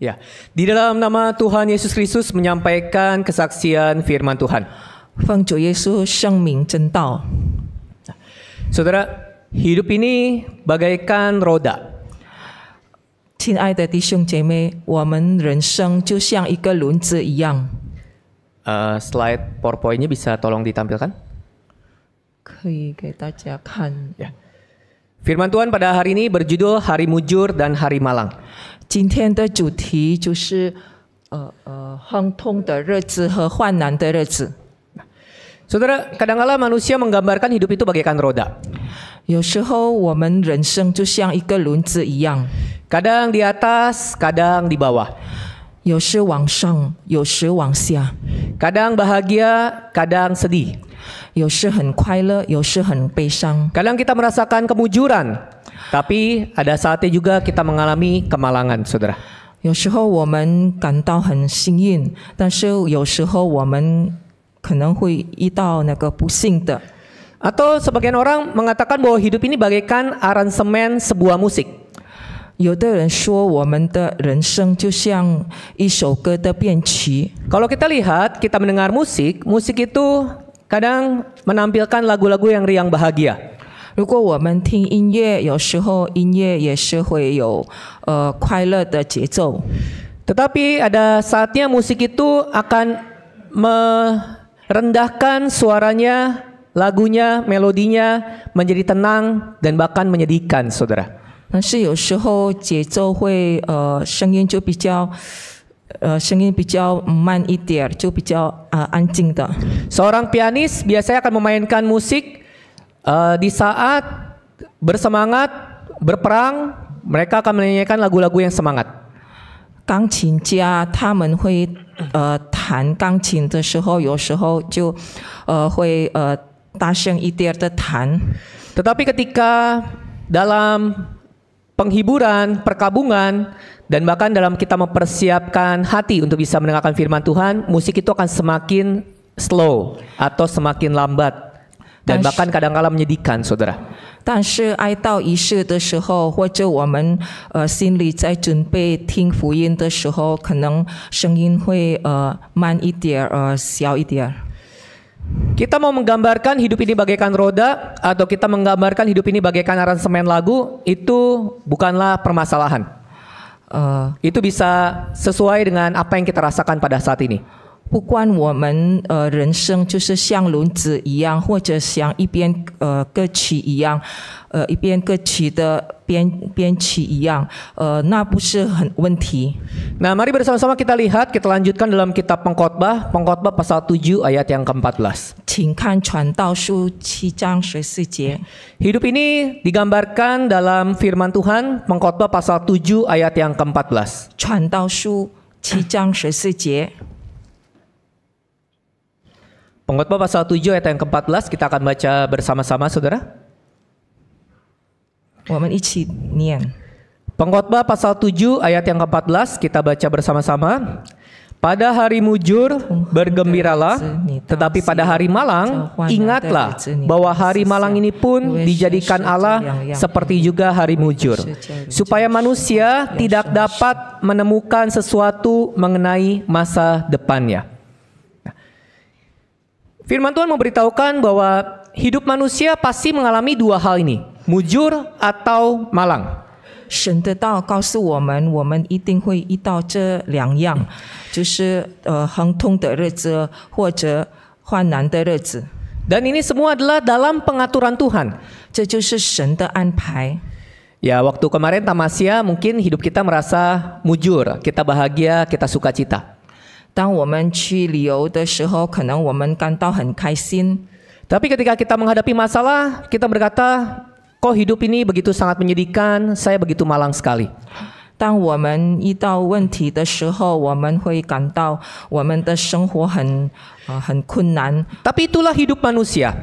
Ya, di dalam nama Tuhan Yesus Kristus menyampaikan kesaksian firman Tuhan. Ming Saudara, hidup ini bagaikan roda. 亲爱的弟兄姐妹，我们人生就像一个轮子一样。Uh, slide PowerPoint-nya bisa tolong ditampilkan? 可以给大家看。Yeah. Firman Tuhan pada hari ini berjudul Hari Mujur dan Hari Malang. 今天的主题就是，呃呃，很痛的日子和患难的日子。Saudara, kadangkala manusia menggambarkan hidup itu bagaikan roda. 有时候我们人生就像一个轮子一样。Kadang di atas, kadang di bawah. 有时往上，有时往下。Kadang bahagia, kadang sedih. 有时很快乐，有时很悲伤。Kadang kita merasakan kemujuran, tapi ada saatnya juga kita mengalami kemalangan, saudara. 有时候我们感到很幸运，但是有时候我们可能会遇到那个不幸的。Atau sebagian orang mengatakan bahwa hidup ini bagaikan aransemen sebuah musik. Kalau kita lihat, kita mendengar musik, musik itu kadang menampilkan lagu-lagu yang riang bahagia. 如果我们听音乐，有时候音乐也是会有呃快乐的节奏。Tetapi ada saatnya musik itu akan merendahkan suaranya, lagunya, melodinya menjadi tenang dan bahkan menyedihkan, saudara. 但是有时候节奏会呃声音就比较呃声音比较慢一点，就比较啊、呃、安静的。Seorang pianis biasanya akan memainkan musik Uh, di saat bersemangat berperang, mereka akan menyanyikan lagu-lagu yang semangat. Tetapi ketika dalam penghiburan, perkabungan, dan bahkan dalam kita mempersiapkan hati untuk bisa mendengarkan firman Tuhan, musik itu akan semakin slow atau semakin lambat dan bahkan kadang kala menyedihkan, saudara. Kita mau menggambarkan hidup ini bagaikan roda atau kita menggambarkan hidup ini bagaikan aransemen lagu itu bukanlah permasalahan. Uh, itu bisa sesuai dengan apa yang kita rasakan pada saat ini. 不关我们呃人生就是像轮子一样，或者像一边呃歌曲一样，呃一边歌曲的编编曲一样，呃那不是很问题。Nah mari bersama-sama kita lihat kita lanjutkan dalam kitab pengkhotbah pengkhotbah pasal 7 ayat yang ke-14. 请看传道书七章十四节。Hidup ini digambarkan dalam firman Tuhan pengkhotbah pasal 7 ayat yang ke-14. 传道书七章十四节。Pengkhotbah pasal 7 ayat yang ke-14 kita akan baca bersama-sama Saudara. Waman ichi nian. Pengkhotbah pasal 7 ayat yang ke-14 kita baca bersama-sama. Pada hari mujur oh, bergembiralah, tetapi pada hari malang ingatlah bahwa hari malang ini pun dijadikan Allah seperti juga hari mujur, supaya manusia tidak dapat menemukan sesuatu mengenai masa depannya. Firman Tuhan memberitahukan bahwa hidup manusia pasti mengalami dua hal ini, mujur atau malang. 神的道告诉我们，我们一定会遇到这两样，就是呃亨通的日子或者患难的日子。Dan ini semua adalah dalam pengaturan Tuhan. 这就是神的安排。Ya, waktu kemarin Tamasya mungkin hidup kita merasa mujur, kita bahagia, kita sukacita. 当我们去旅游的时候，可能我们感到很开心。Tapi ketika kita menghadapi masalah, kita berkata, kok hidup ini begitu sangat menyedihkan, saya begitu malang sekali. 当我们遇到问题的时候，我们会感到我们的生活很啊、呃、很困难。Tapi itulah hidup manusia.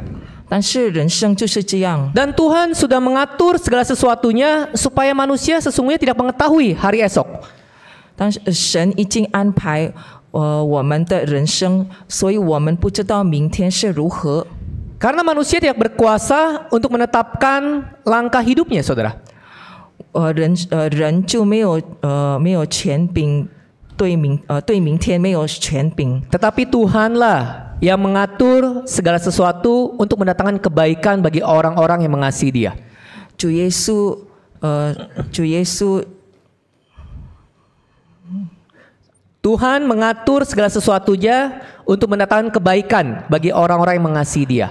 但是人生就是这样。Dan Tuhan sudah mengatur segala sesuatunya supaya manusia sesungguhnya tidak mengetahui hari esok. 但是神已经安排呃我们的人生，所以我们不知道明天是如何。Karena manusia tidak berkuasa untuk menetapkan langkah hidupnya, saudara. 呃，人呃人就没有呃没有权柄对明呃对明天没有权柄。Tetapi Tuhanlah yang mengatur segala sesuatu untuk mendatangkan kebaikan bagi orang-orang yang mengasihi Dia. Yesus Tuhan mengatur segala sesuatunya untuk mendatangkan kebaikan bagi orang-orang yang mengasihi Dia.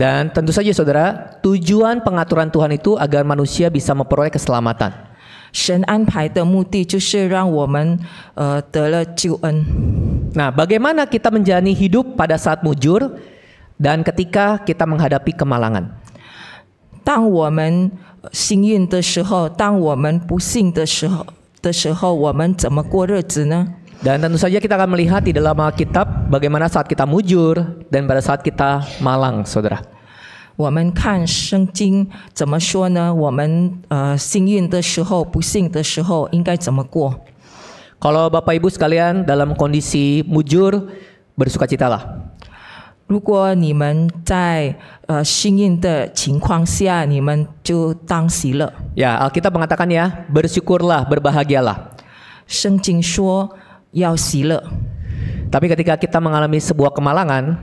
Dan tentu saja saudara, tujuan pengaturan Tuhan itu agar manusia bisa memperoleh keselamatan. 神安排的目的就是让我们呃得了救恩。Nah, bagaimana kita menjalani hidup pada saat mujur dan ketika kita menghadapi kemalangan? 当我们幸运的时候，当我们不幸的时候的时候，我们怎么过日子呢？Dan tentu saja kita akan melihat di dalam Alkitab bagaimana saat kita mujur dan pada saat kita malang, saudara. 我们看圣经怎么说呢？我们呃幸运的时候、不幸的时候应该怎么过？kalau Bapak Ibu sekalian dalam kondisi mujur, bersukacitalah. 如果你们在呃幸运的情况下，你们就当喜乐。Ya, Alkitab mengatakan ya, bersyukurlah, berbahagialah. 圣经说要喜乐。Tapi ketika kita mengalami sebuah kemalangan,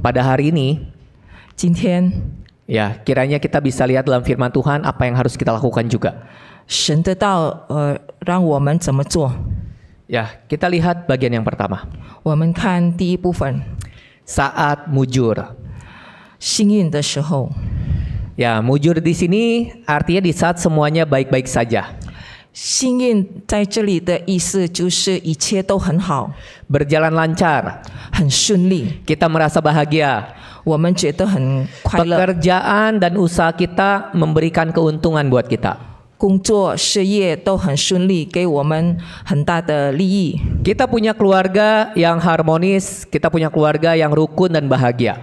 pada hari ini，今天，ya kiranya kita bisa lihat dalam firman Tuhan apa yang harus kita lakukan juga. 神的道，呃，让我们怎么做？Ya, kita lihat bagian yang pertama. 我们看第一部分，Saat mujur. mujur di sini artinya di saat semuanya baik-baik saja. Berjalan lancar, 很顺利，kita merasa bahagia. 我们觉得很快乐，Pekerjaan dan usaha kita memberikan keuntungan buat kita. 工作、事业都很顺利，给我们很大的利益。Kita punya keluarga yang harmonis, kita punya keluarga yang rukun dan bahagia.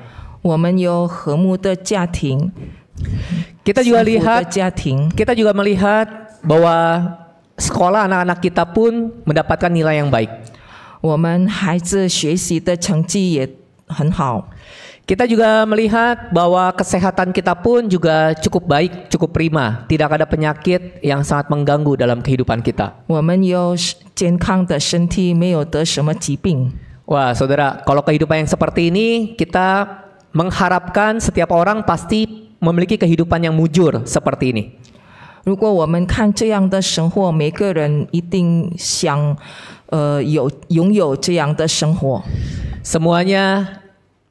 juga lihat kita juga melihat bahwa sekolah anak-anak kita pun mendapatkan nilai yang baik. Kita juga melihat bahwa kesehatan kita pun juga cukup baik, cukup prima. Tidak ada penyakit yang sangat mengganggu dalam kehidupan kita. Wah, saudara, kalau kehidupan yang seperti ini, kita mengharapkan setiap orang pasti memiliki kehidupan yang mujur seperti ini. 如果我们看这样的生活，每个人一定想，呃，有拥有这样的生活。Semuanya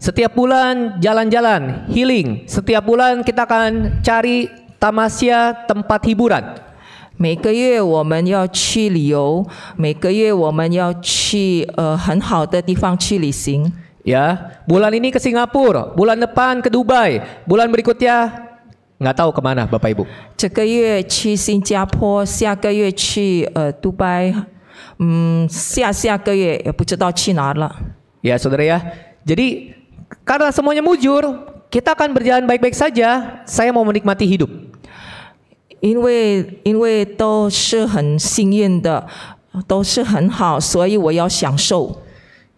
Setiap bulan jalan-jalan, healing. Setiap bulan kita akan cari tamasya tempat hiburan. 每个月我们要去旅游，每个月我们要去呃很好的地方去旅行。Ya, bulan ini ke Singapura, bulan depan ke Dubai, bulan berikutnya nggak tahu kemana Bapak Ibu. 这个月去新加坡，下个月去呃杜拜，嗯，下下个月也不知道去哪了。Ya, saudara ya. Jadi karena semuanya mujur, kita akan berjalan baik-baik saja. Saya mau menikmati hidup. 因为因为都是很幸运的，都是很好，所以我要享受。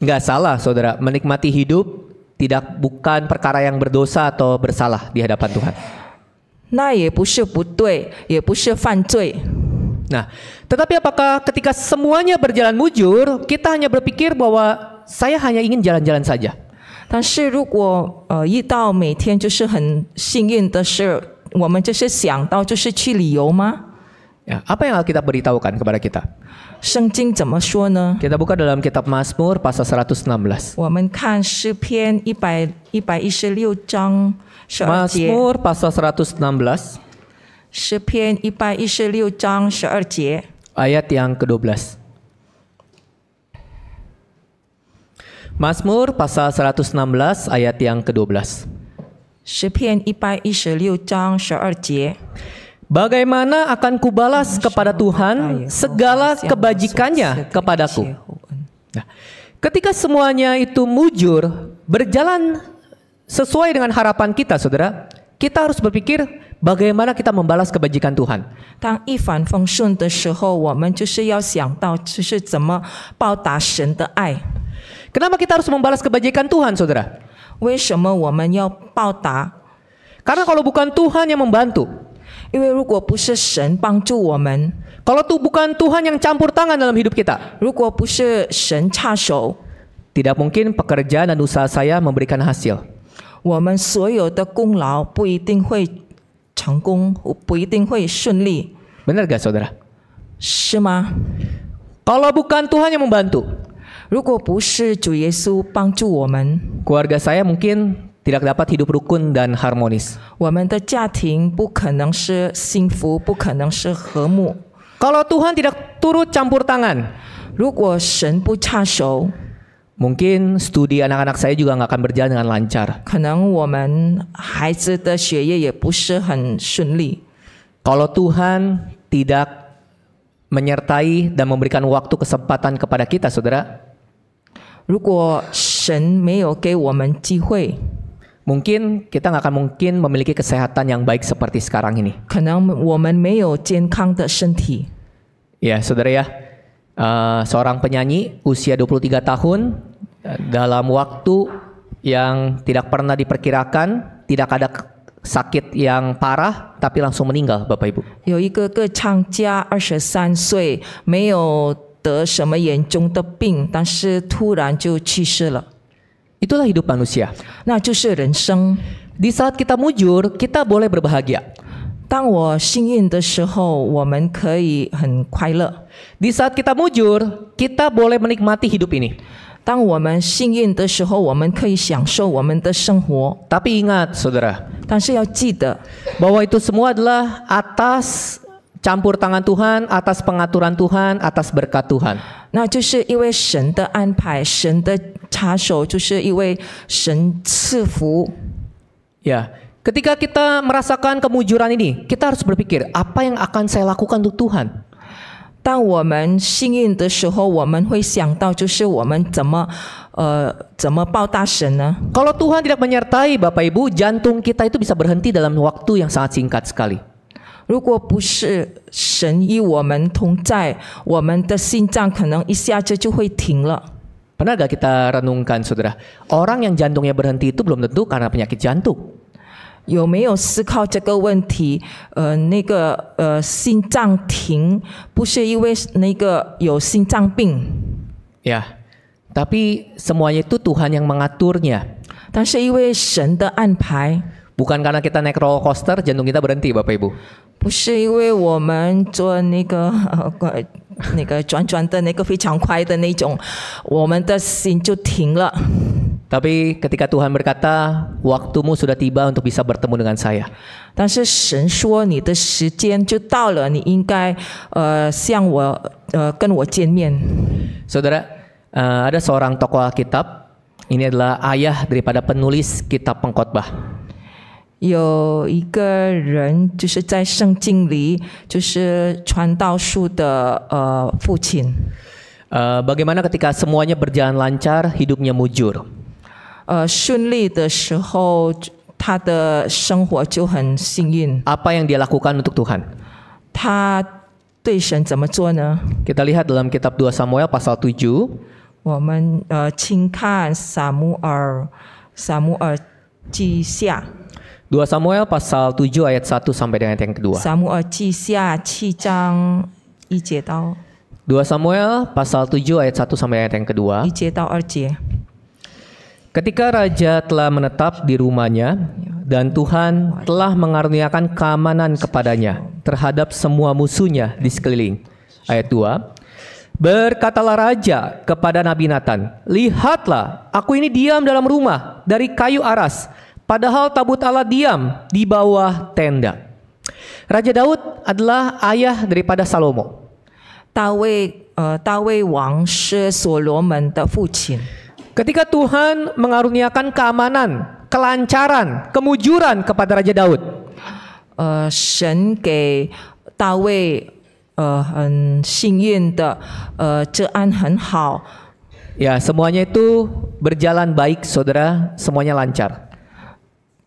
Enggak salah, saudara. Menikmati hidup tidak bukan perkara yang berdosa atau bersalah di hadapan Tuhan. Nah, Nah, tetapi apakah ketika semuanya berjalan mujur, kita hanya berpikir bahwa saya hanya ingin jalan-jalan saja? 但是如果呃遇到每天就是很幸运的事，我们就是想到就是去旅游吗？Ya, apa yang kita beritahukan kepada kita? 圣经怎么说呢？Kita buka dalam kitab Mazmur pasal 116. 我们看诗篇一百一百一十六章十二节。Mazmur pasal 116. 诗篇一百一十六章十二节。Ayat yang ke-12. Mazmur pasal 116 ayat yang ke-12. Bagaimana akan kubalas kepada Tuhan segala kebajikannya kepadaku? Nah, ketika semuanya itu mujur, berjalan sesuai dengan harapan kita, saudara, kita harus berpikir bagaimana kita membalas kebajikan Tuhan. Kenapa kita harus membalas kebajikan Tuhan, saudara? Karena kalau bukan Tuhan yang membantu, kalau tuh bukan Tuhan yang campur tangan dalam hidup kita, tidak mungkin pekerjaan dan usaha saya memberikan hasil. Benar gak saudara? Kalau bukan Tuhan yang membantu, Keluarga saya mungkin tidak dapat hidup rukun dan harmonis. Kalau Tuhan tidak turut campur tangan, mungkin studi anak-anak saya juga nggak akan berjalan dengan lancar. Kalau Tuhan tidak menyertai dan memberikan waktu kesempatan kepada kita, saudara, 如果神没有给我们机会，mungkin kita nggak akan mungkin memiliki kesehatan yang baik seperti sekarang ini. saudara ya. Uh, seorang penyanyi usia 23 tahun eh, dalam waktu yang tidak pernah diperkirakan, tidak ada sakit yang parah tapi langsung meninggal Bapak Ibu. 有一个歌唱家23岁没有得什么严重的病，但是突然就去世了。Itulah hidup manusia. saat kita mujur, kita boleh berbahagia. saat kita mujur, kita boleh menikmati hidup ini。当我们幸运的时候，我们可以享受我们的生活。Tapi ingat, saudara. itu semua adalah atas campur tangan Tuhan atas pengaturan Tuhan atas berkat Tuhan. Ya, ketika kita merasakan kemujuran ini, kita harus berpikir apa yang akan saya lakukan untuk Tuhan. 当我们幸运的时候，我们会想到就是我们怎么，呃，怎么报答神呢？Kalau Tuhan tidak menyertai Bapak Ibu, jantung kita itu bisa berhenti dalam waktu yang sangat singkat sekali. 如果不是神与我们同在，我们的心脏可能一下子就会停了。Pernah gak kita renungkan saudara, orang yang jantungnya berhenti itu belum tentu karena penyakit jantung. 有没有思考这个问题？呃，那个呃，心脏停不是因为那个有心脏病。Ya, tapi semuanya itu Tuhan yang mengaturnya. 但是因为神的安排。bukan karena kita naik roller coaster jantung kita berhenti Bapak Ibu. Tapi ketika Tuhan berkata, waktumu sudah tiba untuk bisa bertemu dengan saya. 但是神说你的时间就到了，你应该呃向我呃跟我见面。Saudara, eh, ada seorang tokoh Alkitab, ini adalah ayah daripada penulis kitab Pengkhotbah. 有一个人，就是在圣经里，就是传道书的呃父亲。呃，bagaimana bagaimana ketika semuanya berjalan lancar, hidupnya mujur? Uh, yang dia lakukan untuk Tuhan? kita lihat dalam kitab 2 Samuel pasal 7. 2 Samuel pasal 7 ayat 1 sampai dengan yang kedua. Samuel 记下七章一节到2 Samuel pasal 7 ayat 1 sampai ayat yang kedua. 一节到二节。Ketika er raja telah menetap di rumahnya dan Tuhan telah mengaruniakan keamanan kepadanya terhadap semua musuhnya di sekeliling. Ayat 2. Berkatalah raja kepada Nabi Nathan, "Lihatlah, aku ini diam dalam rumah dari kayu aras Padahal tabut Allah diam di bawah tenda. Raja Daud adalah ayah daripada Salomo. Eh, Solomon Ketika Tuhan mengaruniakan keamanan, kelancaran, kemujuran kepada Raja Daud. Uh, eh, 神给大卫呃很幸运的呃治安很好。Ya, eh, semuanya itu berjalan baik, saudara. Semuanya lancar.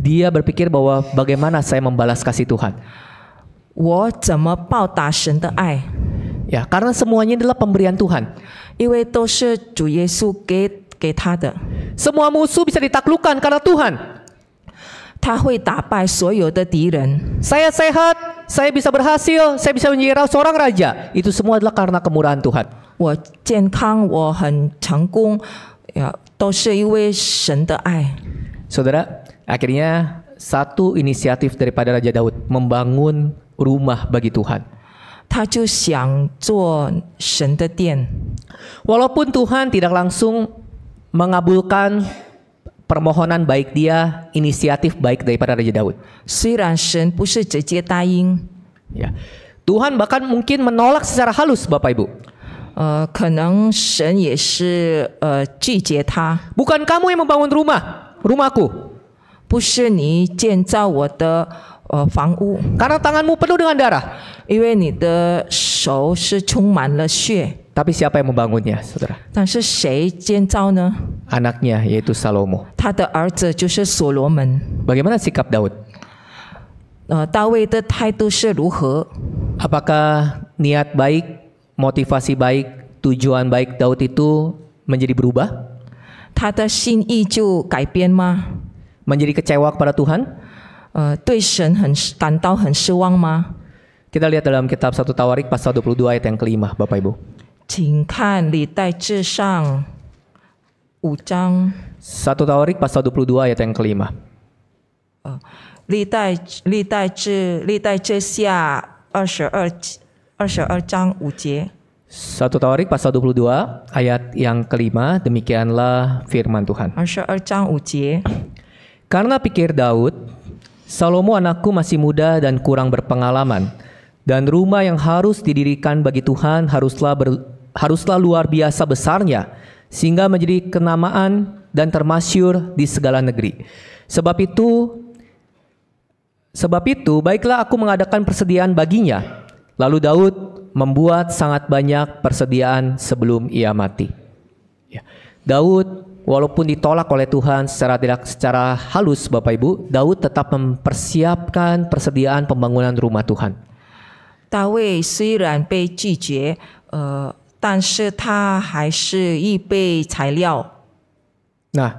Dia berpikir bahwa bagaimana saya membalas kasih Tuhan. 我怎么报答神的爱？Ya, karena semuanya adalah pemberian Tuhan. 因为都是主耶稣给给他的。Semua musuh bisa ditaklukkan karena Tuhan. 他会打败所有的敌人。Saya sehat, saya bisa berhasil, saya bisa menjadi seorang raja. Itu semua adalah karena kemurahan Tuhan. 我健康，我很成功。Saudara, akhirnya satu inisiatif daripada Raja Daud membangun rumah bagi Tuhan. walaupun Tuhan tidak langsung mengabulkan permohonan baik dia, inisiatif baik daripada Raja Daud. Tuhan bahkan mungkin menolak secara halus Bapak Ibu. 呃，可能神也是呃拒绝他。Bukan kamu yang membangun rumah, rumahku. tanganmu penuh dengan darah. 因为你的手是充满了血。Tapi siapa yang membangunnya, saudara? 但是谁建造呢？Anaknya yaitu Salomo。他的儿子就是所罗门。Bagaimana sikap Daud? niat baik motivasi baik, tujuan baik Daud itu menjadi berubah? Menjadi kecewa kepada Tuhan? Uh, Kita lihat dalam kitab 1 Tawarik pasal 22 ayat yang kelima, Bapak Ibu. Satu Tawarik pasal 22 ayat yang kelima. Uh, 历代历代至历代至下二十二 satu Tawarik pasal 22 ayat yang kelima demikianlah firman Tuhan. 22章5节. Karena pikir Daud, Salomo anakku masih muda dan kurang berpengalaman dan rumah yang harus didirikan bagi Tuhan haruslah ber, haruslah luar biasa besarnya sehingga menjadi kenamaan dan termasyur di segala negeri. Sebab itu sebab itu baiklah aku mengadakan persediaan baginya Lalu Daud membuat sangat banyak persediaan sebelum ia mati. Ya. Daud walaupun ditolak oleh Tuhan secara tidak secara halus Bapak Ibu, Daud tetap mempersiapkan persediaan pembangunan rumah Tuhan. Nah,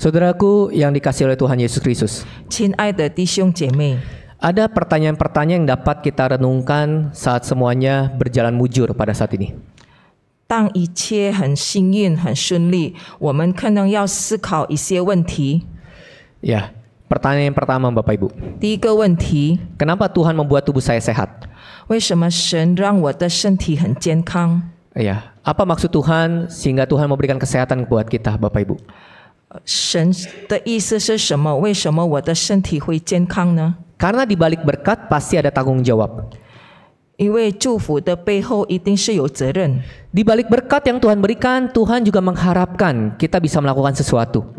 saudaraku yang dikasih oleh Tuhan Yesus Kristus. 亲爱的弟兄姐妹。ada pertanyaan-pertanyaan yang dapat kita renungkan saat semuanya berjalan mujur pada saat ini. 当一切很幸运、很顺利，我们可能要思考一些问题。Ya, pertanyaan yang pertama Bapak Ibu. 第一个问题，Kenapa Tuhan membuat tubuh saya sehat? Ya, apa maksud Tuhan sehingga Tuhan memberikan kesehatan buat kita Bapak Ibu? Karena di balik berkat pasti ada tanggung jawab. Di balik berkat yang Tuhan berikan, Tuhan juga mengharapkan kita bisa melakukan sesuatu.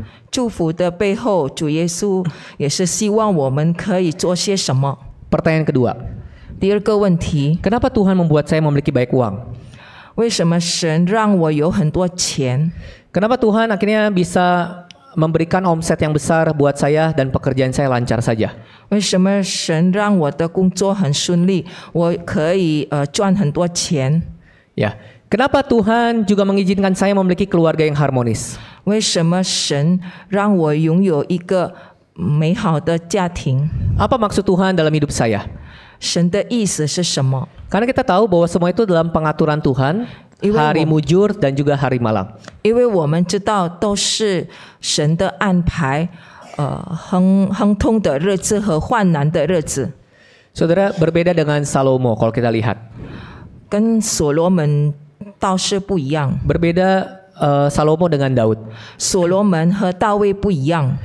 Pertanyaan kedua. Kenapa Tuhan membuat saya memiliki baik uang? Kenapa Tuhan akhirnya bisa memberikan omset yang besar buat saya dan pekerjaan saya lancar saja? Ya, kenapa Tuhan juga mengizinkan saya memiliki keluarga yang harmonis? Apa maksud Tuhan dalam hidup saya? Karena kita tahu bahwa semua itu dalam pengaturan Tuhan hari mujur dan juga hari malam. Saudara, berbeda dengan Salomo kalau kita lihat. Berbeda uh, Salomo dengan Daud. 所罗门和大卫不一样。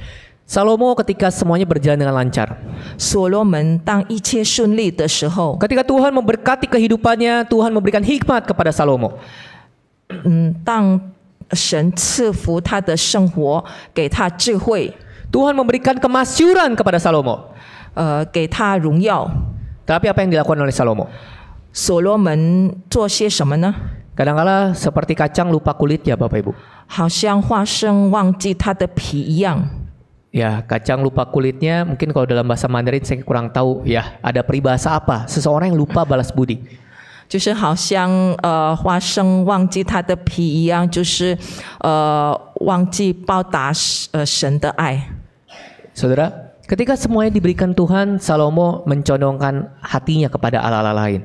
Salomo ketika semuanya berjalan dengan lancar. Solomon ketika Tuhan memberkati kehidupannya, Tuhan memberikan hikmat kepada Salomo. Mm, Tuhan memberikan kemasyuran kepada Salomo. Uh, apa yang dilakukan oleh Salomo? Solomon Kadang-kala seperti kacang lupa kulit ya Bapak Ibu. 好像花生忘记它的皮一样。Ya, kacang lupa kulitnya mungkin kalau dalam bahasa Mandarin saya kurang tahu ya, ada peribahasa apa? Seseorang yang lupa balas budi. 就是好像呃花生忘记它的皮一样，就是呃忘记报答呃神的爱。Saudara, ketika semuanya diberikan Tuhan, Salomo mencondongkan hatinya kepada Allah-Allah lain.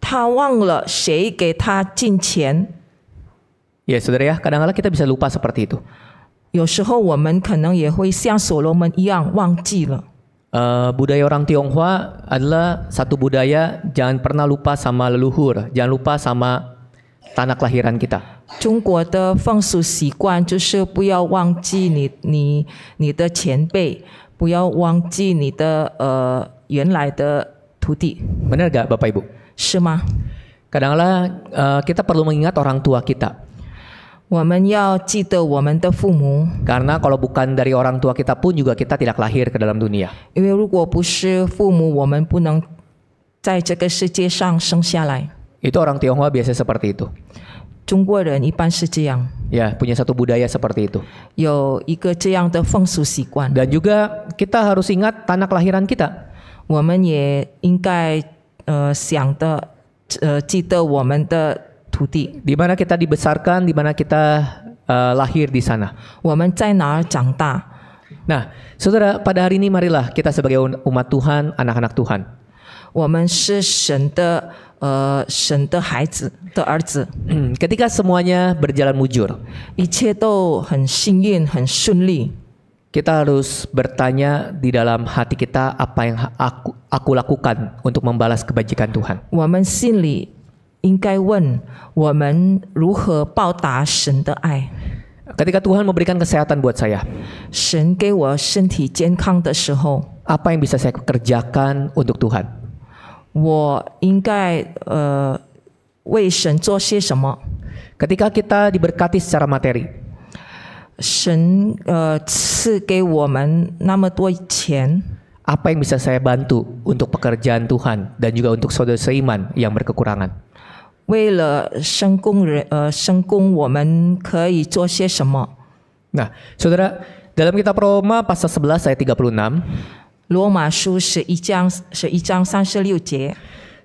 他忘了谁给他进钱。Ya saudara ya, kadang-kala kita bisa lupa seperti itu. 有时候我们可能也会像所罗门一样忘记了。Uh, budaya orang Tionghoa adalah satu budaya jangan pernah lupa sama leluhur, jangan lupa sama tanah kelahiran kita. 中国的风俗习惯就是不要忘记你你你的前辈，不要忘记你的呃原来的徒弟。Benar gak Bapak Ibu? Kadanglah eh, uh, kita perlu mengingat orang tua kita. Karena kalau bukan dari orang tua kita pun juga kita tidak lahir ke dalam dunia. Itu orang Tionghoa biasa seperti itu. Ya, punya satu budaya seperti itu. Dan juga kita harus ingat tanah kelahiran kita. 我们也应该呃想的呃记得我们的土地。Di mana kita dibesarkan, di mana kita uh, lahir di sana. Nah, saudara, pada hari ini marilah kita sebagai umat Tuhan, anak-anak Tuhan. Ketika semuanya berjalan mujur, mujur，一切都很幸运，很顺利。kita harus bertanya di dalam hati kita apa yang aku, aku lakukan untuk membalas kebajikan Tuhan. Ketika Tuhan memberikan kesehatan buat saya, Apa yang bisa saya kerjakan untuk Tuhan? Eh, Ketika kita diberkati secara materi, 神呃赐给我们那么多钱。Apa yang bisa saya bantu untuk pekerjaan Tuhan dan juga untuk saudara seiman yang berkekurangan? Nah, saudara, dalam kitab Roma pasal 11 ayat 36. Roma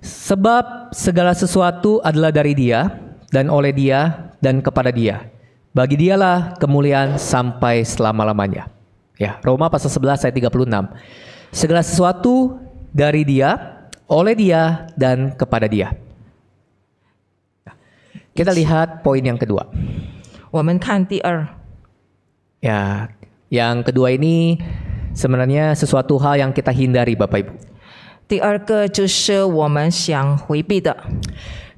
Sebab segala sesuatu adalah dari Dia dan oleh Dia dan kepada Dia. Bagi dialah kemuliaan sampai selama-lamanya. Ya, Roma pasal 11 ayat 36. Segala sesuatu dari dia, oleh dia dan kepada dia. Kita lihat poin yang kedua. Ya, yang kedua ini sebenarnya sesuatu hal yang kita hindari Bapak Ibu. 第二个就是我们想回避的。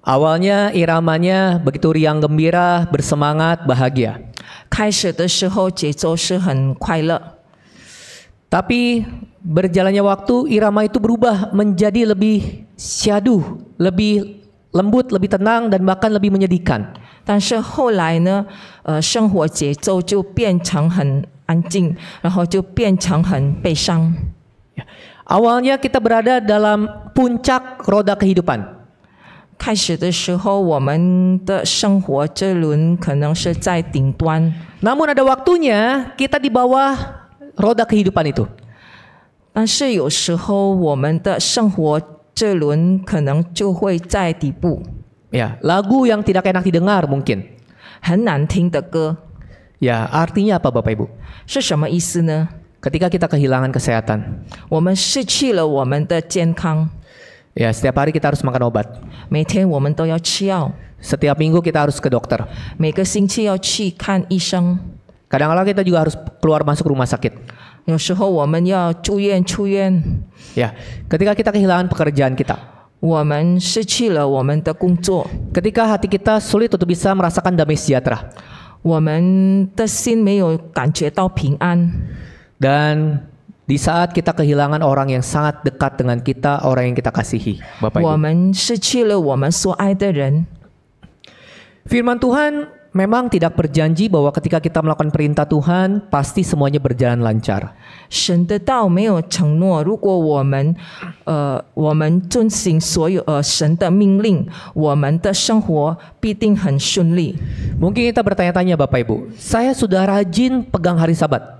Awalnya iramanya begitu riang gembira, bersemangat, bahagia. Tapi berjalannya waktu irama itu berubah menjadi lebih syadu, lebih lembut, lebih tenang dan bahkan lebih menyedihkan. Awalnya kita berada dalam puncak roda kehidupan. 开始的时候，我们的生活这轮可能是在顶端。Namun ada waktunya kita di bawah roda kehidupan itu. lagu yang tidak enak didengar mungkin. 很难听的歌。Ya, artinya apa Bapak Ibu? 是什么意思呢？Ketika kita kehilangan kesehatan. 我们失去了我们的健康。Ya, setiap hari kita harus makan obat. Setiap minggu kita harus ke dokter. Kadang-kadang kita juga harus keluar masuk rumah sakit. Ya, ketika kita kehilangan pekerjaan kita. Ketika hati kita sulit untuk bisa merasakan damai sejahtera. Dan di saat kita kehilangan orang yang sangat dekat dengan kita, orang yang kita kasihi. Bapak Ibu. Firman Tuhan memang tidak berjanji bahwa ketika kita melakukan perintah Tuhan, pasti semuanya berjalan lancar. Mungkin kita bertanya-tanya Bapak Ibu, saya sudah rajin pegang hari sabat.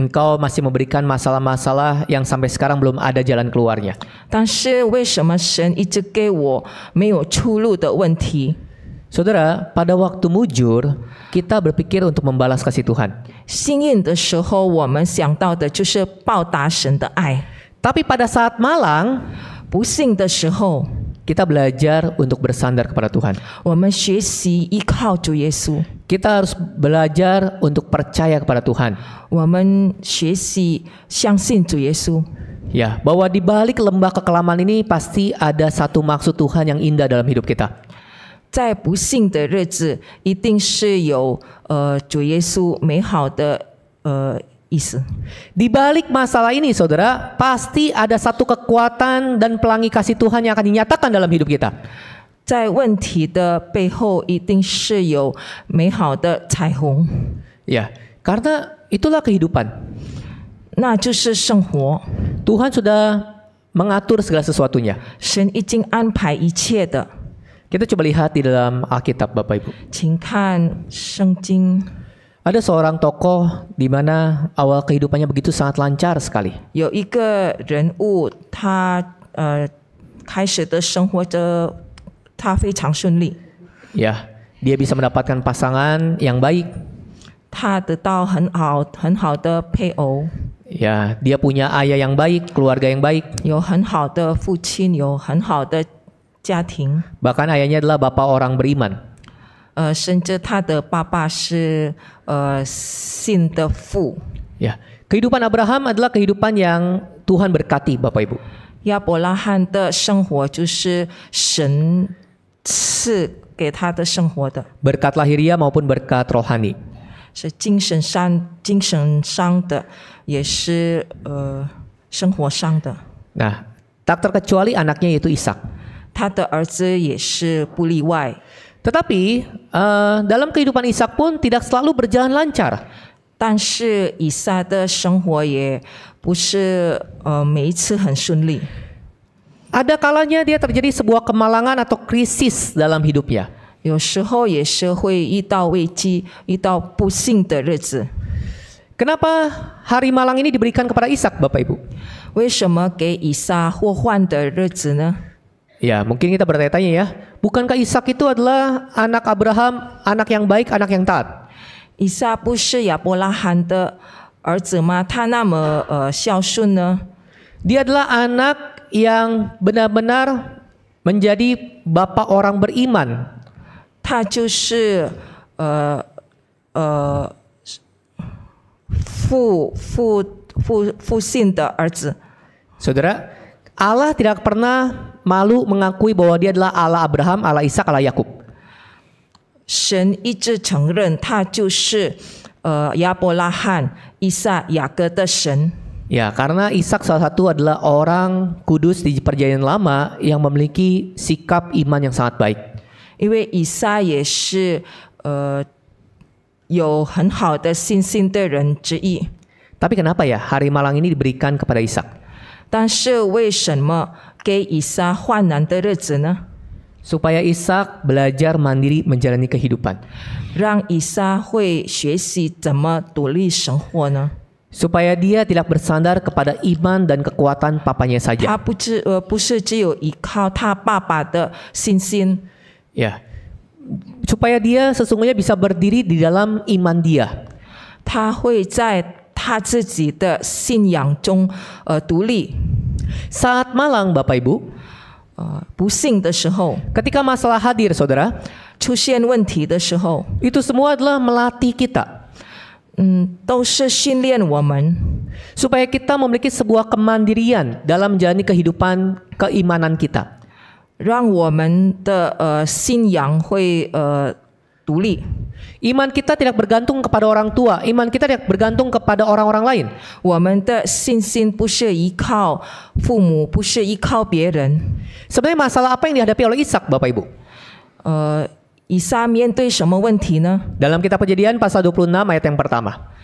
engkau masih memberikan masalah-masalah yang sampai sekarang belum ada jalan keluarnya. Saudara, pada waktu mujur, kita berpikir untuk membalas kasih Tuhan. Tapi pada saat malang, kita belajar untuk bersandar kepada Tuhan. 我们学习依靠主耶稣。kita harus belajar untuk percaya kepada Tuhan. Ya, bahwa di balik lembah kekelaman ini pasti ada satu maksud Tuhan yang indah dalam hidup kita. Eh, eh, di balik masalah ini, saudara, pasti ada satu kekuatan dan pelangi kasih Tuhan yang akan dinyatakan dalam hidup kita. 在问题的背后一定是有美好的彩虹。Ya, karena itulah kehidupan. Tuhan sudah mengatur segala sesuatunya. 神已经安排一切的。Kita coba lihat di dalam Alkitab Bapak Ibu. Ada seorang tokoh di mana awal kehidupannya begitu sangat lancar sekali. 有一个人物，他呃开始的生活着他非常顺利。Yeah, dia bisa mendapatkan pasangan yang baik. 他得到很好很好的配偶。Ya, dia punya ayah yang baik, keluarga yang baik. 有很好的父亲，有很好的家庭。Bahkan ayahnya adalah bapak orang beriman. 呃，甚至他的爸爸是呃信的父。Ya, kehidupan Abraham adalah kehidupan yang Tuhan berkati, Bapak Ibu. Ya, 亚伯拉罕的生活就是神赐给他的生活的，berkat lahiria maupun berkat rohani. 是精神上精神上的，也是呃生活上的。nah tak terkecuali anaknya yaitu Ishak. 他的儿子也是不例外。Tetapi uh, dalam kehidupan Ishak pun tidak selalu berjalan lancar. 但是以撒的生活也不是呃每一次很顺利。ada kalanya dia terjadi sebuah kemalangan atau krisis dalam hidupnya. Kenapa hari malang ini diberikan kepada Ishak, Bapak Ibu? Ya, mungkin kita bertanya-tanya ya. Bukankah Ishak itu adalah anak Abraham, anak yang baik, anak yang taat? Ishak Dia adalah anak yang benar-benar menjadi bapak orang beriman. Saudara, Allah tidak pernah malu mengakui bahwa dia adalah Allah Abraham, Allah Ishak, Allah Yakub. 神一直承认他就是呃亚伯拉罕、以撒、雅各的神。Ya, karena Ishak salah satu adalah orang kudus di perjanjian lama yang memiliki sikap iman yang sangat baik. Tapi kenapa ya hari malang ini diberikan kepada Ishak? Supaya Ishak belajar mandiri menjalani kehidupan supaya dia tidak bersandar kepada iman dan kekuatan papanya saja. Eh, ya, supaya dia sesungguhnya bisa berdiri di dalam iman dia. Eh, Saat malang, Bapak Ibu, uh, Ketika masalah hadir, saudara, itu semua adalah melatih kita supaya kita memiliki sebuah kemandirian dalam menjalani kehidupan keimanan kita. 让我们的呃信仰会呃独立。Iman kita tidak bergantung kepada orang tua. Iman kita tidak bergantung kepada orang-orang lain. 我们的信心不是依靠父母，不是依靠别人。Sebenarnya masalah apa yang dihadapi oleh Ishak, Bapak Ibu? Isa Dalam kitab Kejadian pasal 26 ayat yang pertama.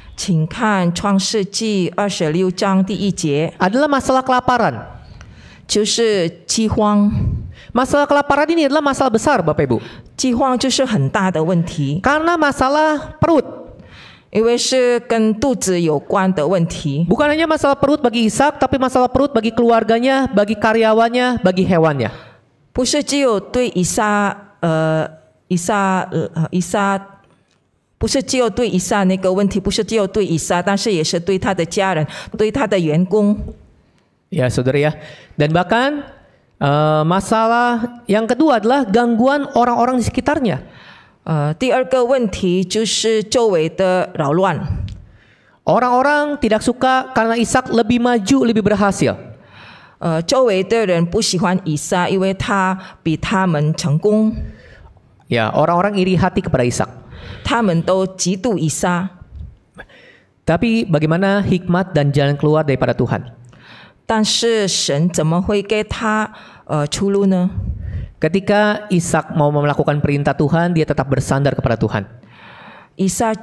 Adalah masalah kelaparan. Masalah kelaparan ini adalah masalah besar, Bapak Ibu. Karena masalah perut. Bukan hanya masalah perut bagi Ishak, tapi masalah perut bagi keluarganya, bagi karyawannya, bagi hewannya. 不是只有对以撒，呃。以撒呃以撒不是只有对以撒那个问题，不是只有对以撒，但是也是对他的家人，对他的员工。Ya uh, uh, saudara ya, dan bahkan uh, masalah yang kedua adalah gangguan orang-orang di sekitarnya. 呃，第二个问题就是周围的扰乱。Orang-orang tidak suka karena Ishak lebih maju, lebih berhasil. 呃，周围的人不喜欢以撒，因为他比他们成功。Uh, Ya, orang-orang iri hati kepada Ishak. Tapi bagaimana hikmat dan jalan keluar daripada Tuhan? Ketika Ishak mau melakukan perintah Tuhan, dia tetap bersandar kepada Tuhan. Ishak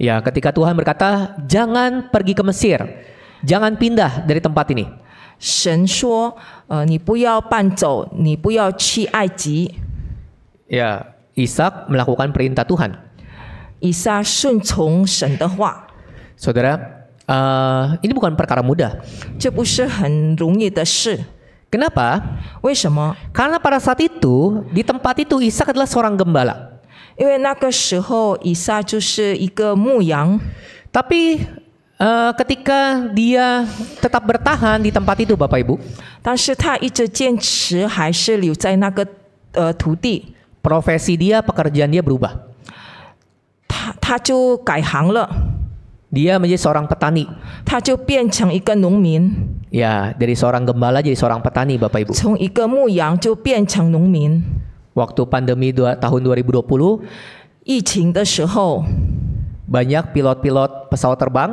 Ya, ketika Tuhan berkata, "Jangan pergi ke Mesir. Jangan pindah dari tempat ini." 神说，呃，你不要搬走，你不要去埃及。Ya, Ishak melakukan perintah Tuhan. Isa sunchong shen de hua. Saudara, eh, ini bukan perkara mudah. Ini bukan shi hen rongyi Kenapa? Wei Karena pada saat itu, di tempat itu Isa adalah seorang gembala. Karena pada saat itu Isa adalah seorang gembala. ge mu Tapi Uh, ketika dia tetap bertahan di tempat itu, Bapak Ibu. profesi dia, pekerjaan dia berubah. Dia menjadi seorang petani. Ya, dari seorang gembala jadi seorang petani, Bapak Ibu. Waktu pandemi dua, tahun 2020, banyak pilot pilot-pilot pesawat terbang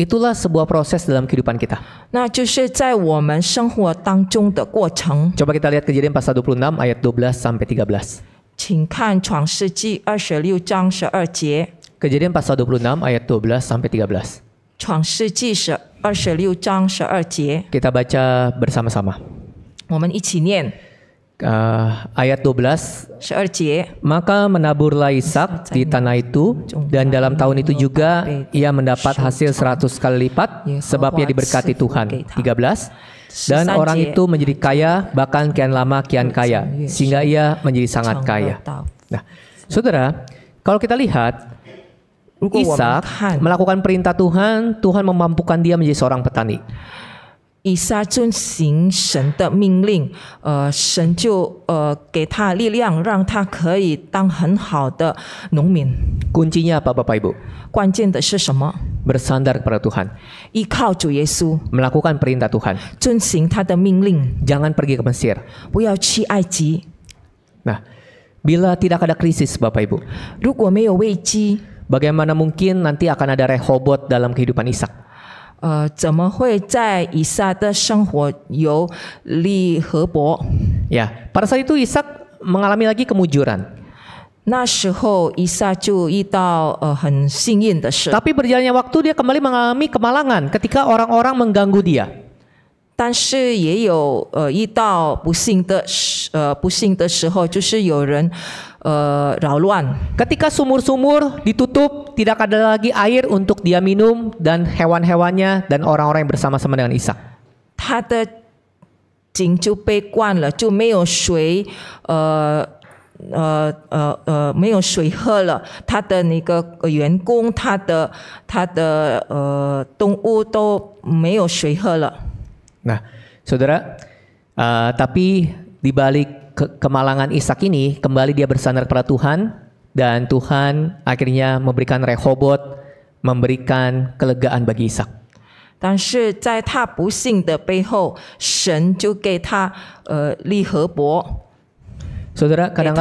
Itulah sebuah proses dalam kehidupan kita. Nah, Coba kita lihat kejadian pasal 26 ayat 12 sampai 13. Kejadian pasal 26 ayat 12 sampai 13. Kita baca bersama-sama. 我们一起念。uh, ayat 12 maka menaburlah Ishak di tanah itu dan dalam tahun itu juga ia mendapat hasil 100 kali lipat sebab ia diberkati Tuhan 13 dan orang itu menjadi kaya bahkan kian lama kian kaya sehingga ia menjadi sangat kaya nah saudara kalau kita lihat Ishak melakukan perintah Tuhan Tuhan memampukan dia menjadi seorang petani 以撒遵行神的命令，呃，神就呃给他力量，让他可以当很好的农民。Kuncinya apa Bapak Ibu? 关键的是什么？Bersandar kepada Tuhan. 依靠主耶稣。Melakukan perintah Tuhan. 遵行他的命令。Jangan pergi ke Mesir. 不要去埃及。Nah, bila tidak ada krisis Bapak Ibu. 如果没有危机。Bagaimana mungkin nanti akan ada Rehobot dalam kehidupan Ishak? 呃，怎么会在以撒的生活有利和伯？Ya, pada saat itu Isak mengalami lagi kemujuran. 那时候以撒就遇到呃很幸运的事。Tapi berjalannya waktu dia kembali mengalami kemalangan ketika orang-orang mengganggu dia. Ketika sumur sumur-sumur ditutup, tidak ada lagi air untuk dia minum dan hewan-hewannya dan orang-orang yang bersama-sama dengan Isa. 他的井就被灌了，就没有水，呃呃呃呃，没有水喝了。他的那个员工，他的他的呃动物都没有水喝了。Nah, saudara, uh, tapi di balik ke kemalangan Ishak ini, kembali dia bersandar kepada Tuhan dan Tuhan akhirnya memberikan Rehobot, memberikan kelegaan bagi Ishak. 但是在他不幸的背后，神就给他呃利和伯。Saudara, kadang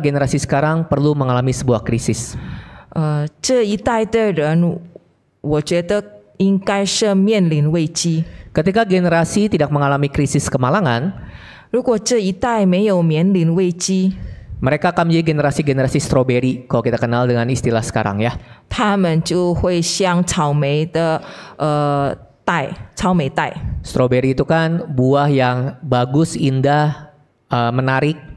generasi sekarang perlu mengalami sebuah krisis. Ketika generasi tidak mengalami krisis kemalangan, Mereka akan menjadi generasi-generasi stroberi kalau kita kenal dengan istilah sekarang ya. Stroberi itu kan buah yang bagus, indah, eh, menarik.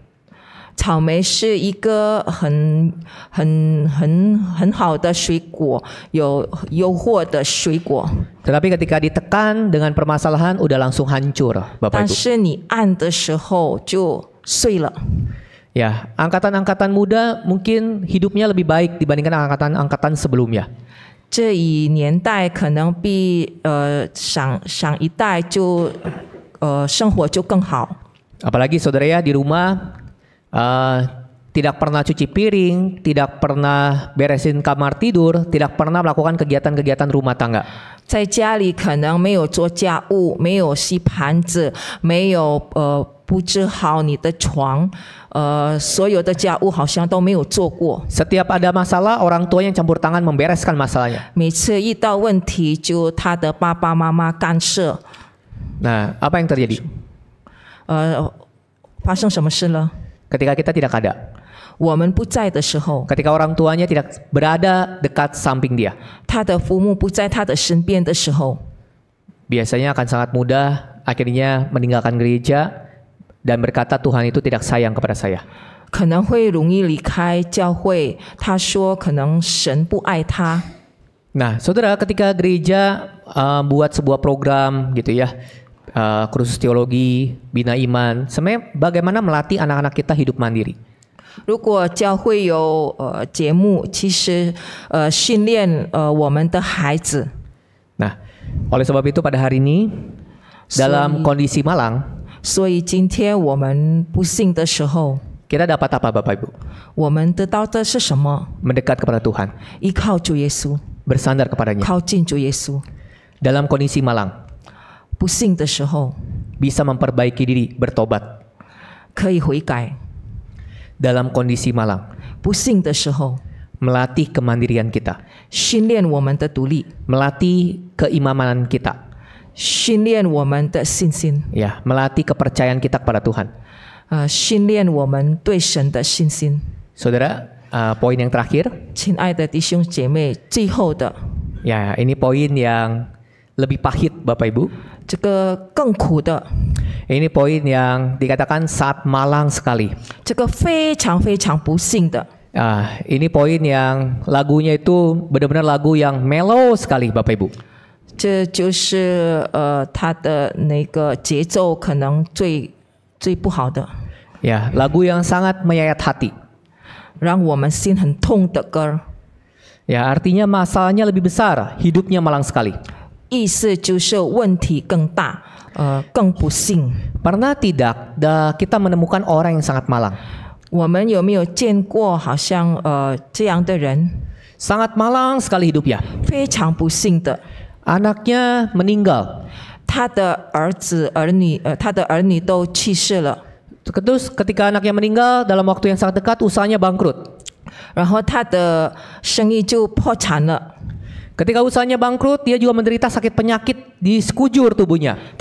草莓是一个很很很很好的水果，有诱惑的水果。Tetapi ketika ditekan dengan permasalahan udah langsung hancur, Bapak Ibu. 但是你按的时候就碎了。Ya, angkatan-angkatan muda mungkin hidupnya lebih baik dibandingkan angkatan-angkatan sebelumnya. Apalagi saudara ya di rumah uh, tidak pernah cuci piring, tidak pernah beresin kamar tidur, tidak pernah melakukan kegiatan-kegiatan rumah tangga. 在家里可能没有做家务，没有洗盘子，没有呃布置好你的床，呃，所有的家务好像都没有做过。Setiap ada masalah, orang tua yang campur tangan membereskan masalahnya. apa yang terjadi? ketika kita tidak ada. ketika orang tuanya tidak berada dekat samping dia, biasanya akan sangat mudah akhirnya meninggalkan gereja dan berkata Tuhan itu tidak sayang kepada saya. Nah, saudara, ketika gereja uh, buat sebuah program gitu ya, uh, kursus teologi, bina iman. Sebenarnya bagaimana melatih anak-anak kita hidup mandiri? 如果教会有呃节目，其实呃训练呃我们的孩子。Nah, oleh sebab itu pada hari ini dalam kondisi malang, kita dapat apa Bapak Ibu？我们得到的是什么？mendekat kepada Tuhan，依靠主耶稣，bersandar kepadanya，靠近主耶稣。Dalam kondisi malang。bisa memperbaiki diri bertobat dalam kondisi malang melatih kemandirian kita melatih keimamanan kita ya melatih kepercayaan kita kepada Tuhan 呃训练我们对神的信心 uh, saudara uh, poin yang terakhir 亲爱的弟兄姐妹最后的 ya ini poin yang lebih pahit Bapak Ibu ini poin yang dikatakan saat malang sekali. 这个非常非常不幸的。Ah, ini poin yang lagunya itu benar-benar lagu yang mellow sekali, Bapak Ibu. 这就是呃，它的那个节奏可能最最不好的。Ya, lagu yang sangat menyayat hati. Ya, artinya masalahnya lebih besar, hidupnya malang sekali. 意思就是问题更大，呃，更不幸。Pernah tidak da, kita menemukan orang yang sangat malang? sangat malang sekali hidupnya. Ya? meninggal。他的儿子儿女呃他的儿女都去世了。Terus meninggal. ketika anaknya meninggal dalam waktu yang sangat dekat usahanya bangkrut. Ketika usahanya bangkrut, dia juga menderita sakit penyakit di sekujur tubuhnya.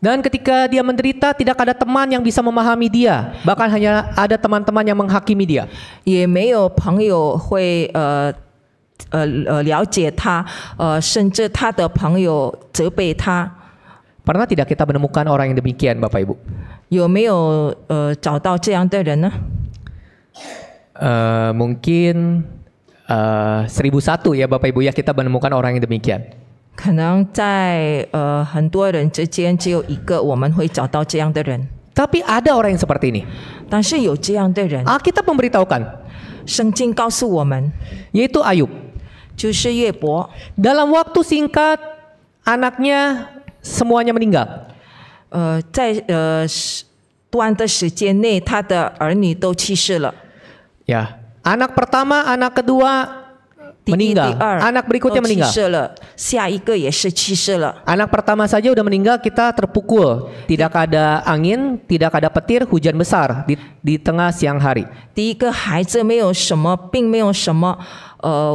Dan ketika dia menderita, tidak ada teman yang bisa memahami dia. Bahkan hanya ada teman-teman yang menghakimi dia. Pernah tidak kita menemukan orang yang demikian, Bapak Ibu? Eh, mungkin uh, satu ya Bapak Ibu ya kita menemukan orang yang demikian. Tapi ada orang yang seperti ini. Tapi ada orang yang Kita memberitahukan Yaitu Ayub. Dalam waktu singkat anaknya semuanya meninggal. 呃，在呃短的时间内，他的儿女都去世了。Ya, Anak pertama, anak kedua meninggal. Anak berikutnya oh, meninggal. Ya, anak pertama saja udah meninggal, kita terpukul. Tidak ada angin, tidak ada petir, hujan besar di, di tengah siang hari. Uh,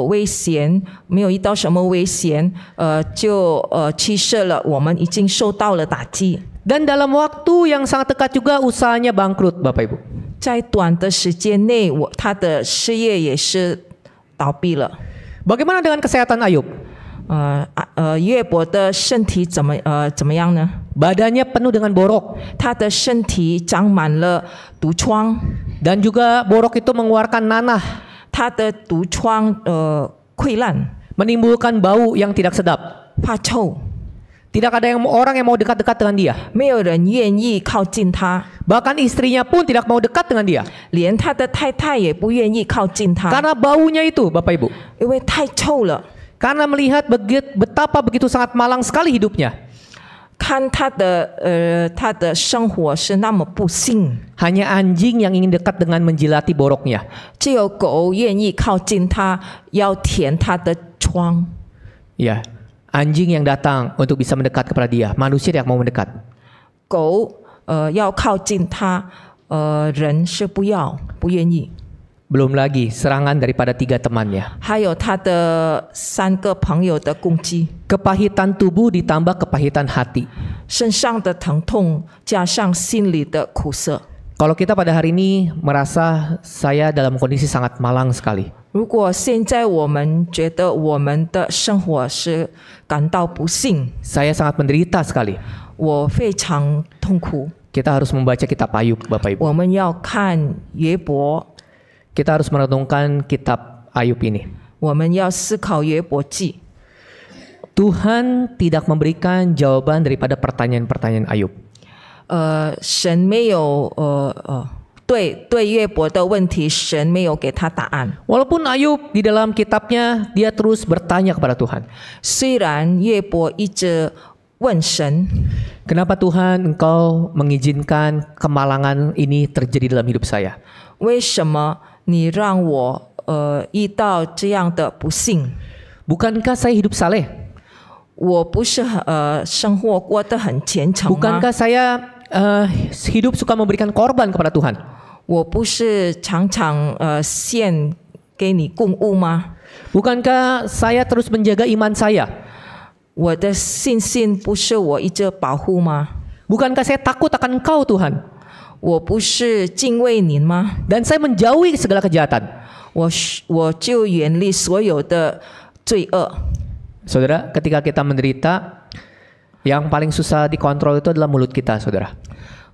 uh, uh, Dan dalam waktu yang sangat dekat juga usahanya bangkrut, Bapak Ibu. 在短的时间内，我他的事业也是倒闭了。Bagaimana dengan kesehatan Ayub? Badannya penuh dengan borok. juga borok itu mengeluarkan nanah. bau yang tidak sedap。发臭。tidak ada yang orang yang mau dekat-dekat dengan dia. Bahkan istrinya pun tidak mau dekat dengan dia. Karena baunya itu, Bapak Ibu. Karena melihat betapa begitu sangat malang sekali hidupnya. Hanya anjing yang ingin dekat dengan menjilati boroknya. Ya anjing yang datang untuk bisa mendekat kepada dia, manusia yang mau mendekat. Eh, eh, Belum lagi serangan daripada tiga temannya. Kepahitan tubuh ditambah kepahitan hati. Kalau kita pada hari ini merasa saya dalam kondisi sangat malang sekali saya sangat menderita sekali。我非常痛苦。Kita harus membaca kitab Ayub, Bapak Ibu. harus merenungkan kitab Ayub ini. tidak memberikan jawaban daripada pertanyaan-pertanyaan Ayub. uh, 对对约伯的问题，神没有给他答案。Walaupun Ayub di dalam kitabnya dia terus bertanya kepada Tuhan. Kenapa Tuhan Engkau mengizinkan kemalangan ini terjadi dalam hidup saya? Bukankah saya hidup saleh? Bukankah saya uh, hidup suka memberikan korban kepada Tuhan? Bukankah saya terus menjaga iman saya? bukankah saya takut akan kau Tuhan? saya menjauhi segala kejahatan。我我就远离所有的罪恶。Saudara, ketika kita menderita, yang paling susah dikontrol itu adalah mulut kita, saudara.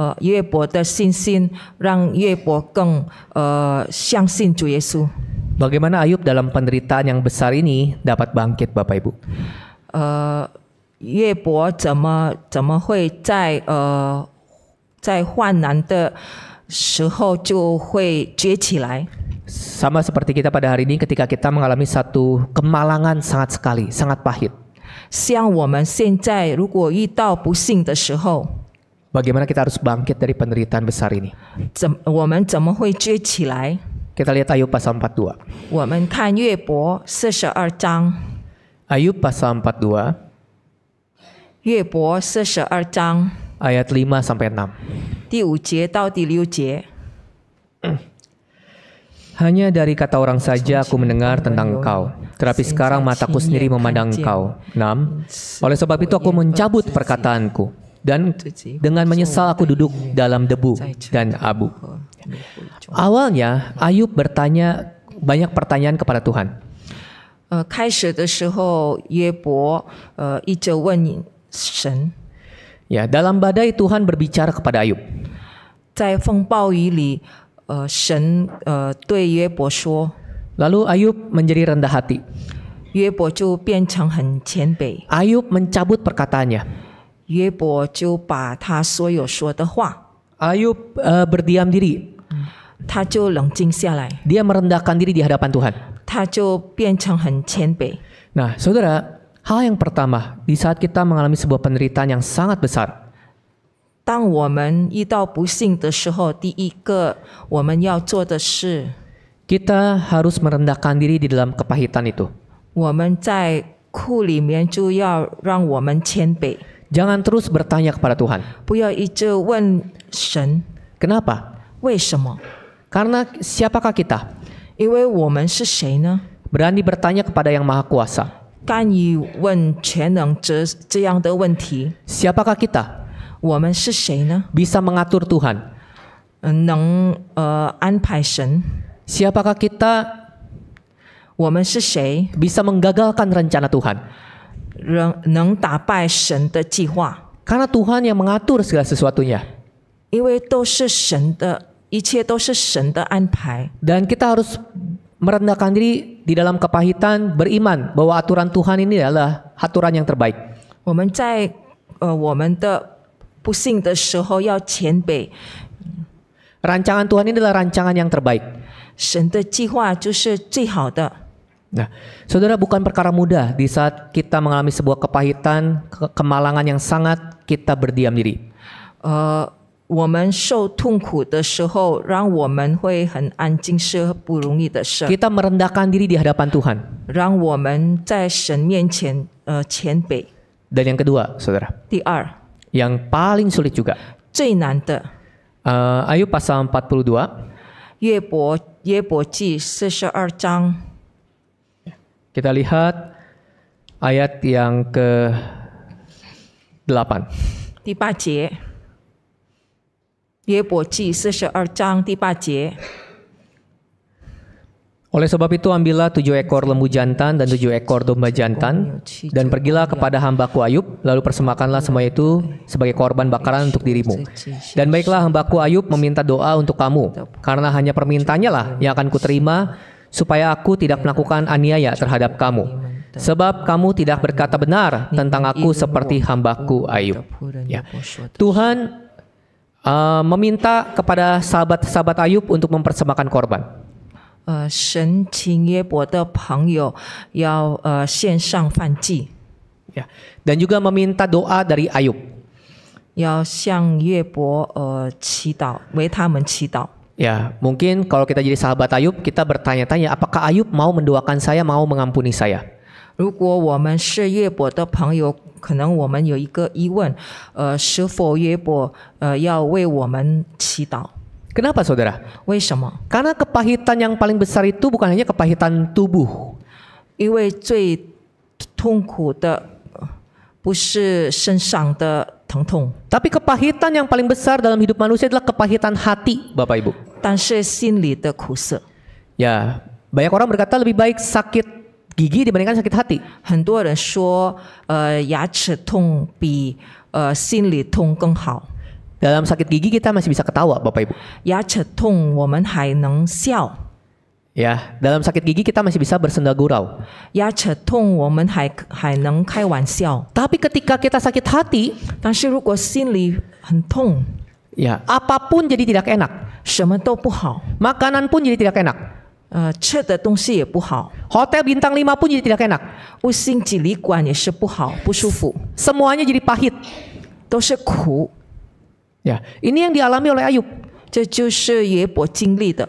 呃约伯的信心，让约伯更呃相信主耶稣。Bagaimana Ayub dalam penderitaan yang besar ini dapat bangkit, Bapak Ibu? Uh, seperti kita pada hari ini ketika kita mengalami satu kemalangan sangat sekali, sangat pahit. 像我们现在如果遇到不幸的时候，Bagaimana kita harus bangkit dari penderitaan besar ini? Kita lihat Ayub pasal 42. Ayub pasal 42. ayat 5 sampai 6. Hanya dari kata orang saja aku mendengar tentang engkau, tetapi sekarang mataku sendiri memandang engkau. 6. Oleh sebab itu aku mencabut perkataanku dan dengan menyesal aku duduk dalam debu dan abu. Awalnya Ayub bertanya banyak pertanyaan kepada Tuhan. Ya, dalam badai Tuhan berbicara kepada Ayub. Lalu Ayub menjadi rendah hati. Ayub mencabut perkataannya. 约伯就把他所有说的话，Ayub eh, berdiam diri，他就冷静下来，dia merendahkan diri di hadapan Tuhan，他就变成很谦卑。Nah, saudara, hal yang pertama di saat kita mengalami sebuah penderitaan yang sangat besar. harus merendahkan diri di dalam kepahitan itu。我们在苦里面就要让我们谦卑。Jangan terus bertanya kepada Tuhan. Kenapa? Karena siapakah kita? Berani bertanya kepada Yang Maha Kuasa. Siapakah kita? Bisa mengatur Tuhan. Siapakah kita? Bisa menggagalkan rencana Tuhan. 人能打败神的计划，karena Tuhan yang mengatur segala sesuatunya. 因为都是神的，一切都是神的安排。Dan kita harus merendahkan diri di dalam kepahitan, beriman bahwa aturan Tuhan ini adalah aturan yang terbaik. 我们在呃我们的不幸的时候要谦卑。Rancangan Tuhan ini adalah rancangan yang terbaik. 神的计划就是最好的。Nah, saudara bukan perkara mudah di saat kita mengalami sebuah kepahitan, ke kemalangan yang sangat kita berdiam diri. Uh, 我们受痛苦的时候，让我们会很安静，是不容易的事。Kita merendahkan diri di hadapan Tuhan. Dan yang kedua, saudara. Yang paling sulit juga. pasal Ayub pasal 42. Kita lihat ayat yang ke 8. Oleh sebab itu ambillah tujuh ekor lembu jantan dan tujuh ekor domba jantan dan pergilah kepada hambaku Ayub lalu persembahkanlah semua itu sebagai korban bakaran untuk dirimu. Dan baiklah hambaku Ayub meminta doa untuk kamu karena hanya permintaannya lah yang akan kuterima supaya aku tidak melakukan aniaya terhadap kamu. Sebab kamu tidak berkata benar tentang aku seperti hambaku Ayub. Ya. Tuhan uh, meminta kepada sahabat-sahabat Ayub untuk mempersembahkan korban. Ya. Dan juga meminta doa dari Ayub. 要向约伯呃祈祷，为他们祈祷。Ya, mungkin kalau kita jadi sahabat Ayub, kita bertanya-tanya apakah Ayub mau mendoakan saya, mau mengampuni saya? Kenapa saudara? Karena kepahitan yang paling besar itu bukan hanya kepahitan tubuh. Karena yang paling bukan hanya tubuh. Tapi kepahitan yang paling besar dalam hidup manusia adalah kepahitan hati, Bapak Ibu. 但是心里的苦涩。Ya, banyak orang berkata lebih baik sakit gigi dibandingkan sakit hati. 很多人说，呃，牙齿痛比呃心里痛更好。Dalam sakit gigi kita masih bisa ketawa, Bapak Ibu. 牙齿痛，我们还能笑。Ya, dalam sakit gigi kita masih bisa bersenda gurau. Ya, cetung, woman hai hai neng kai wan xiao. Tapi ketika kita sakit hati, si ruko sin li hentong. Ya, apapun jadi tidak enak. Sheme dou hao. Makanan pun jadi tidak enak. Uh, 吃的东西也不好. Hotel bintang lima pun jadi tidak enak. Using 五星级旅馆也是不好，不舒服. Semuanya jadi pahit. ku. Ya, ini yang dialami oleh Ayub. 这就是约伯经历的。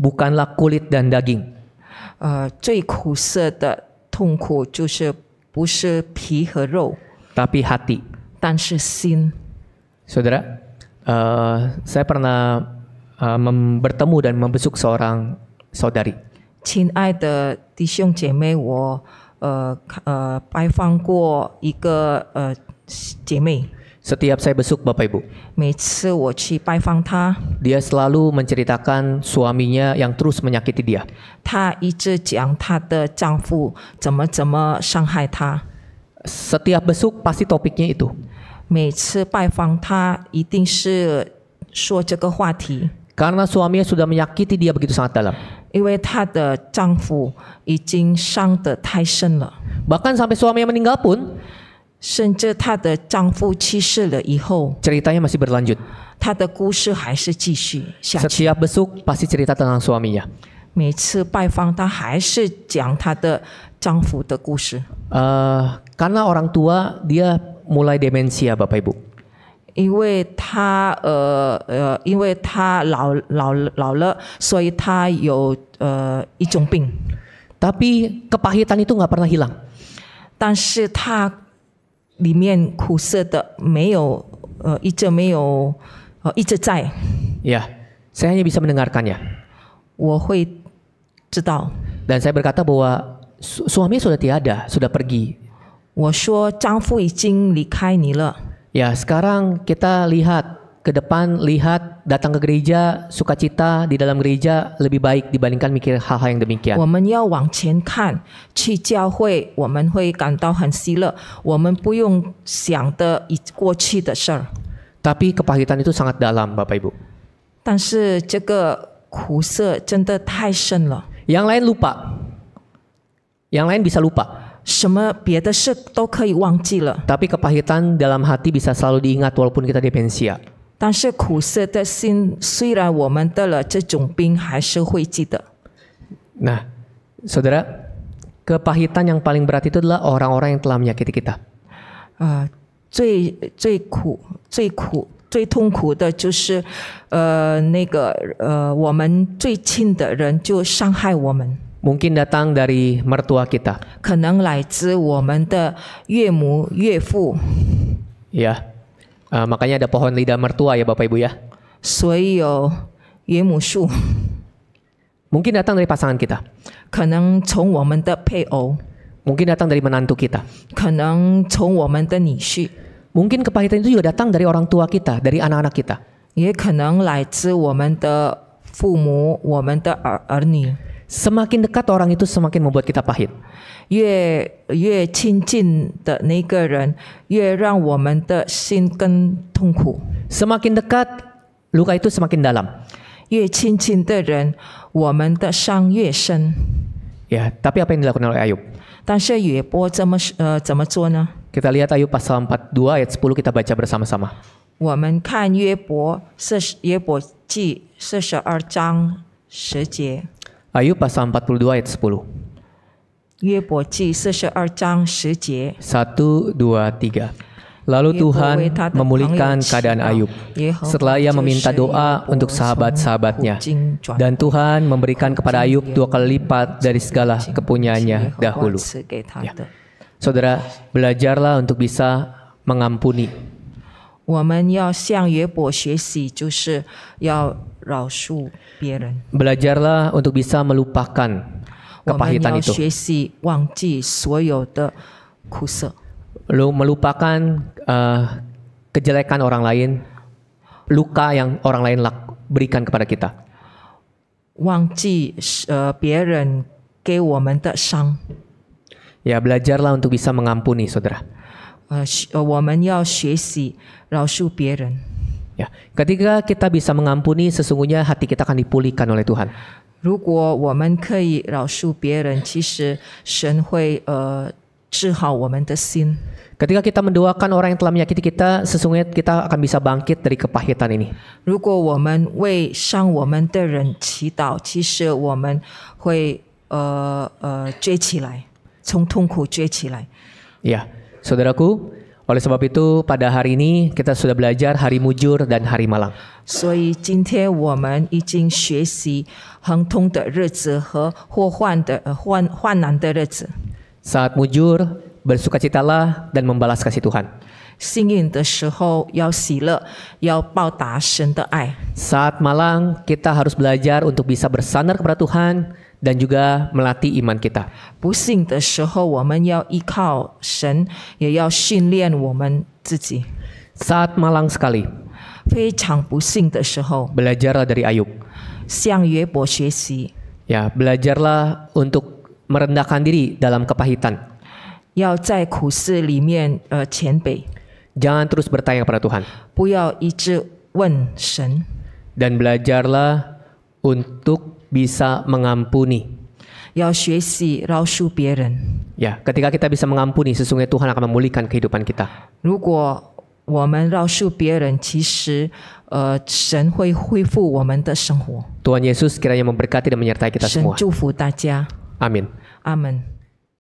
bukanlah kulit dan daging. Uh, 最苦涩的痛苦就是不是皮和肉，tapi Saudara, uh, saya pernah uh, bertemu dan membesuk seorang saudari. 亲爱的弟兄姐妹，我呃呃拜访过一个呃姐妹。setiap saya besuk Bapak Ibu, dia selalu menceritakan suaminya yang terus menyakiti dia. Setiap besuk pasti topiknya itu. Karena suaminya sudah menyakiti dia begitu sangat dalam. Bahkan sampai suaminya meninggal pun. 甚至她的丈夫去世了以后，ceritanya masih berlanjut。她的故事还是继续下去。Setiap besok pasti cerita tentang suaminya。每次拜访她还是讲她的丈夫的故事。呃，karena orang tua dia mulai demensia Bapak Ibu。因为她呃呃，因为她老老老了，所以她有呃一种病。Tapi kepahitan itu nggak pernah hilang。但是她里面苦涩的，没有呃一直没有呃一直在。Ya, saya hanya bisa mendengarkannya. 我会知道。Dan saya berkata bahwa su suami sudah tiada, sudah pergi. 我说丈夫已经离开你了。Ya, sekarang kita lihat ke depan lihat datang ke gereja sukacita di dalam gereja lebih baik dibandingkan mikir hal-hal yang demikian. Tapi kepahitan itu sangat dalam, Bapak Ibu. 但是这个苦涩真的太深了。Yang lain lupa. Yang lain bisa lupa. 什么别的事都可以忘记了。Tapi kepahitan dalam hati bisa selalu diingat walaupun kita demensia. 但是苦涩的心，虽然我们得了这种病，还是会记得。Nah, saudara, kepahitan yang paling berat itu adalah orang-orang yang telah menyakiti kita. Uh, 最最苦、最苦、最痛苦的就是，呃，那个呃，我们最亲的人就伤害我们。Mungkin datang dari mertua kita. 可能来自我们的岳母、岳父。Yeah. Uh, makanya ada pohon lidah mertua ya Bapak Ibu ya. Suiyo ye mushu. Mungkin datang dari pasangan kita. Kanang chong men de pei ou. Mungkin datang dari menantu kita. Kanang chong men de nishi. Mungkin kepahitan itu juga datang dari orang tua kita, dari anak-anak kita. Ye kanang lai zi men de fu mu, men de er, er ni. Semakin dekat orang itu semakin membuat kita pahit. Semakin dekat, luka itu semakin dalam. Ya, tapi apa yang dilakukan oleh Ayub? Eh, ah. Kita lihat Ayub pasal 42 ayat 10 kita baca bersama-sama. 我们看约伯四十约伯记四十二章十节。Ayub pasal 42 ayat 10. 约伯记四十二章十节。Satu, dua, tiga. Lalu Tuhan memulihkan keadaan Ayub setelah ia meminta doa untuk sahabat-sahabatnya. Dan Tuhan memberikan kepada Ayub dua kali lipat dari segala kepunyaannya dahulu. Ya. Saudara, belajarlah untuk bisa mengampuni. 我们要向约伯学习，就是要 Belajarlah untuk bisa melupakan kepahitan itu. 学习忘记所有的苦涩。Lu melupakan uh, kejelekan orang lain, luka yang orang lain lak, berikan kepada kita. Eh, ya, belajarlah untuk bisa mengampuni saudara. Uh, eh, 我们要学习饶恕别人。Ya, ketika kita bisa mengampuni, sesungguhnya hati kita akan dipulihkan oleh Tuhan. Ketika kita mendoakan orang yang telah menyakiti kita, sesungguhnya kita akan bisa bangkit dari kepahitan ini. Ya, saudaraku, oleh sebab itu, pada hari ini kita sudah belajar hari mujur dan hari malang. Eh, Saat mujur, bersukacitalah dan membalas kasih Tuhan. Saat malang, kita harus belajar untuk bisa bersandar kepada Tuhan dan juga melatih iman kita. saat malang sekali. Belajarlah dari Ayub. Ya, belajarlah untuk merendahkan diri dalam kepahitan. Jangan terus bertanya kepada Tuhan. Dan belajarlah untuk bisa mengampuni. Ya, ketika kita bisa mengampuni, sesungguhnya Tuhan akan memulihkan kehidupan kita. Uh, Tuhan Yesus kiranya memberkati dan menyertai kita semua. Amin. Amin.